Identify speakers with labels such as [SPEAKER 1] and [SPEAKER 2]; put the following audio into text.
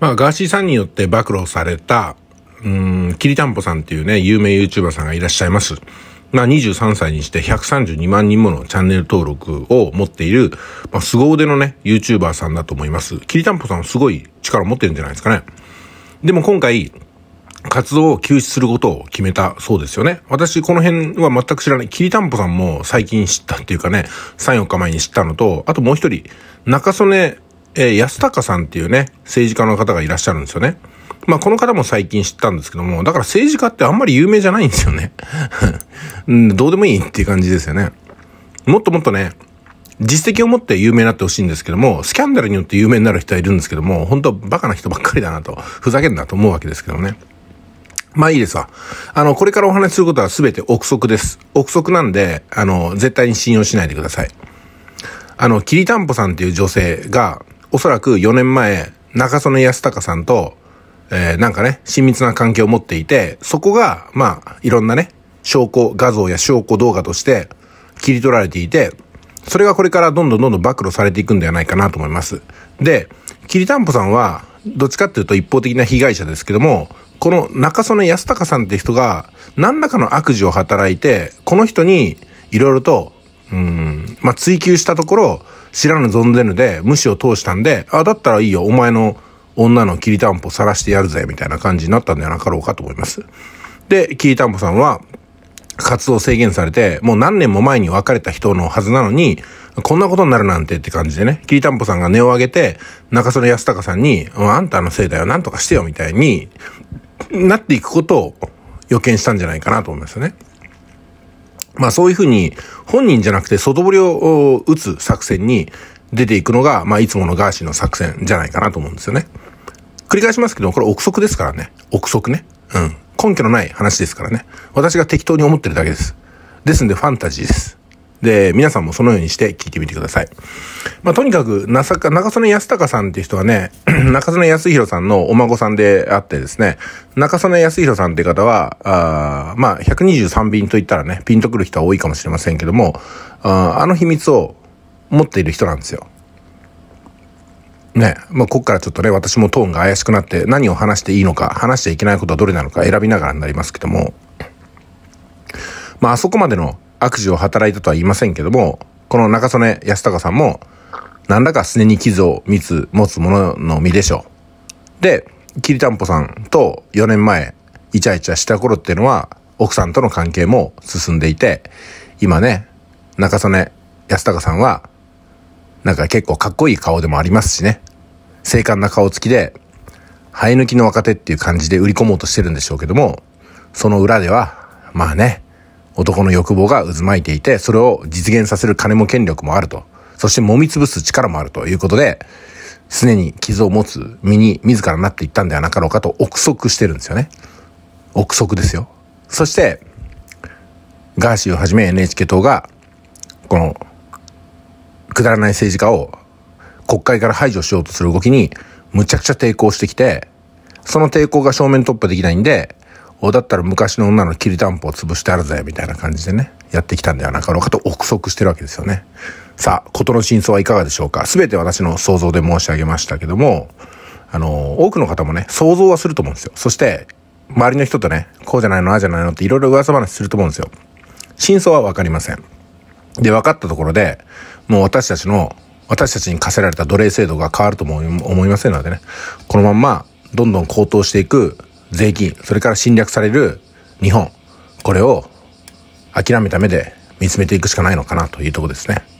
[SPEAKER 1] まあ、ガーシーさんによって暴露された、うん、きりたんぽさんっていうね、有名 YouTuber さんがいらっしゃいます。まあ、23歳にして132万人ものチャンネル登録を持っている、まあ、凄腕のね、YouTuber さんだと思います。きりたんぽさんすごい力を持ってるんじゃないですかね。でも今回、活動を休止することを決めたそうですよね。私、この辺は全く知らない。きりたんぽさんも最近知ったっていうかね、3、4日前に知ったのと、あともう一人、中曽根えー、安高さんっていうね、政治家の方がいらっしゃるんですよね。まあ、この方も最近知ったんですけども、だから政治家ってあんまり有名じゃないんですよね。うん、どうでもいいっていう感じですよね。もっともっとね、実績を持って有名になってほしいんですけども、スキャンダルによって有名になる人はいるんですけども、本当バカな人ばっかりだなと、ふざけんなと思うわけですけどね。まあいいですわ。あの、これからお話しすることは全て憶測です。憶測なんで、あの、絶対に信用しないでください。あの、きりたんぽさんっていう女性が、おそらく4年前、中曽根康隆さんと、えー、なんかね、親密な関係を持っていて、そこが、まあ、いろんなね、証拠画像や証拠動画として切り取られていて、それがこれからどんどんどんどん暴露されていくんではないかなと思います。で、キリタンポさんは、どっちかっていうと一方的な被害者ですけども、この中曽根康隆さんって人が、何らかの悪事を働いて、この人に、いろいろと、うん、まあ、追求したところ、知らぬ存ぜぬで無視を通したんで、あ、だったらいいよ、お前の女のきりたんぽ晒してやるぜ、みたいな感じになったんではなかろうかと思います。で、きりたんぽさんは、活動制限されて、もう何年も前に別れた人のはずなのに、こんなことになるなんてって感じでね、きりたんぽさんが根を上げて、中曽根康隆さんに、あんたのせいだよ、なんとかしてよ、みたいになっていくことを予見したんじゃないかなと思いますよね。まあそういうふうに本人じゃなくて外堀を打つ作戦に出ていくのが、まあいつものガーシーの作戦じゃないかなと思うんですよね。繰り返しますけど、これ憶測ですからね。憶測ね。うん。根拠のない話ですからね。私が適当に思ってるだけです。ですんでファンタジーです。で、皆さんもそのようにして聞いてみてください。まあ、とにかく、なさか、中曽根康隆さんっていう人はね、中曽根康弘さんのお孫さんであってですね、中曽根康弘さんって方は、あまあ、123便と言ったらね、ピンとくる人は多いかもしれませんけども、ああの秘密を持っている人なんですよ。ね、まあ、こっからちょっとね、私もトーンが怪しくなって、何を話していいのか、話しちゃいけないことはどれなのか選びながらになりますけども、まあ、あそこまでの悪事を働いたとは言いませんけども、この中曽根康隆さんも、何らかすねに傷を持つ、持つ者の身でしょう。で、きりたんぽさんと4年前、イチャイチャした頃っていうのは、奥さんとの関係も進んでいて、今ね、中曽根康隆さんは、なんか結構かっこいい顔でもありますしね。精悍な顔つきで、生え抜きの若手っていう感じで売り込もうとしてるんでしょうけども、その裏では、まあね、男の欲望が渦巻いていて、それを実現させる金も権力もあると。そして揉み潰す力もあるということで、常に傷を持つ身に自らなっていったんではなかろうかと憶測してるんですよね。憶測ですよ。そして、ガーシーをはじめ NHK 党が、この、くだらない政治家を国会から排除しようとする動きに、むちゃくちゃ抵抗してきて、その抵抗が正面突破できないんで、おだったら昔の女のきりたんぽを潰してあるぜ、みたいな感じでね、やってきたんではなかろうかと憶測してるわけですよね。さあ、事の真相はいかがでしょうかすべて私の想像で申し上げましたけども、あの、多くの方もね、想像はすると思うんですよ。そして、周りの人とね、こうじゃないの、ああじゃないのっていろいろ噂話すると思うんですよ。真相はわかりません。で、分かったところで、もう私たちの、私たちに課せられた奴隷制度が変わるとも思いませんのでね、このまんま、どんどん高騰していく税金、それから侵略される日本、これを諦めた目で見つめていくしかないのかなというとこですね。